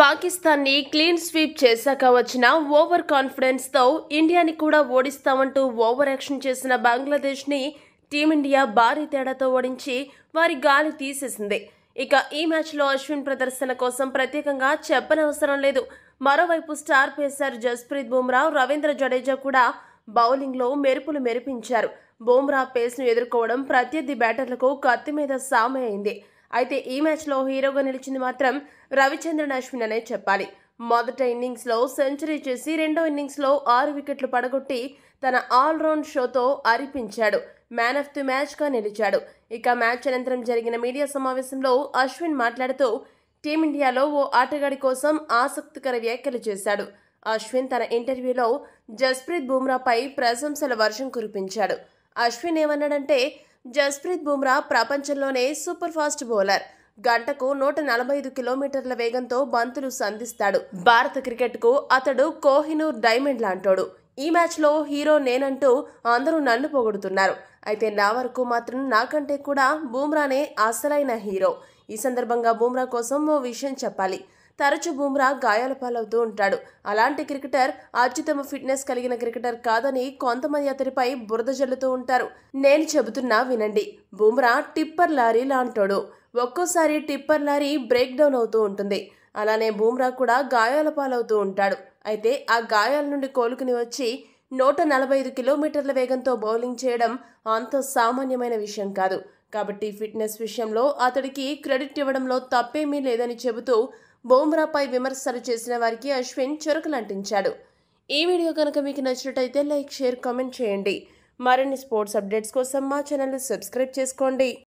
పాకిస్తాన్ని clean sweep చేశాక వచ్చిన ఓవర్ కాన్ఫిడెన్స్తో ఇండియాని కూడా ఓడిస్తామంటూ ఓవర్ యాక్షన్ చేసిన బంగ్లాదేశ్ని టీమిండియా భారీ తేడాతో ఓడించి వారి గాలి తీసేసింది ఇక ఈ మ్యాచ్లో అశ్విన్ ప్రదర్శన కోసం ప్రత్యేకంగా చెప్పనవసరం లేదు మరోవైపు స్టార్ పేసర్ జస్ప్రీత్ బుమ్రా రవీంద్ర జడేజా కూడా బౌలింగ్లో మెరుపులు మెరిపించారు బుమ్రా పేస్ను ఎదుర్కోవడం ప్రత్యర్థి బ్యాటర్లకు కత్తి మీద సామె అయింది అయితే ఈ మ్యాచ్లో హీరోగా నిలిచింది మాత్రం రవిచంద్రన్ అశ్విన్ అనే చెప్పాలి మొదట ఇన్నింగ్స్లో సెంచరీ చేసి రెండో ఇన్నింగ్స్లో ఆరు వికెట్లు పడగొట్టి తన ఆల్రౌండ్ షోతో అరిపించాడు మ్యాన్ ఆఫ్ ది మ్యాచ్గా నిలిచాడు ఇక మ్యాచ్ అనంతరం జరిగిన మీడియా సమావేశంలో అశ్విన్ మాట్లాడుతూ టీమిండియాలో ఓ ఆటగాడి కోసం ఆసక్తికర వ్యాఖ్యలు చేశాడు అశ్విన్ తన ఇంటర్వ్యూలో జస్ప్రీత్ బుమ్రాపై ప్రశంసల వర్షం కురిపించాడు అశ్విన్ ఏమన్నాడంటే జస్ప్రీత్ బుమ్రా ప్రపంచంలోనే సూపర్ ఫాస్ట్ బౌలర్ గంటకు నూట నలభై ఐదు కిలోమీటర్ల వేగంతో బంతులు సంధిస్తాడు భారత క్రికెట్కు అతడు కోహినూర్ డైమండ్ లాంటోడు ఈ మ్యాచ్లో హీరో నేనంటూ అందరూ నన్ను పొగుడుతున్నారు అయితే నా వరకు మాత్రం నాకంటే కూడా బూమ్రానే అసలైన హీరో ఈ సందర్భంగా బూమ్రా కోసం ఓ విషయం చెప్పాలి తరచూ బుమ్రా గాయాల పాలవుతూ ఉంటాడు అలాంటి క్రికెటర్ అత్యుత్తమ ఫిట్నెస్ కలిగిన క్రికెటర్ కాదని కొంతమంది అతడిపై బురద జల్లుతూ ఉంటారు నేను చెబుతున్నా వినండి బుమ్రా టిప్పర్ లారీ లాంటాడు ఒక్కోసారి టిప్పర్ లారీ బ్రేక్ డౌన్ అవుతూ ఉంటుంది అలానే బూమ్రా కూడా గాయాల పాలవుతూ ఉంటాడు అయితే ఆ గాయాల నుండి కోలుకుని వచ్చి నూట నలభై ఐదు కిలోమీటర్ల వేగంతో బౌలింగ్ చేయడం అంత సామాన్యమైన విషయం కాదు కాబట్టి ఫిట్నెస్ విషయంలో అతడికి క్రెడిట్ ఇవ్వడంలో తప్పేమీ లేదని చెబుతూ బోమ్రాపై విమర్శలు చేసిన వారికి అశ్విన్ చురకలంటించాడు ఈ వీడియో కనుక మీకు నచ్చినట్టయితే లైక్ షేర్ కామెంట్ చేయండి మరిన్ని స్పోర్ట్స్ అప్డేట్స్ కోసం మా ఛానల్ సబ్స్క్రైబ్ చేసుకోండి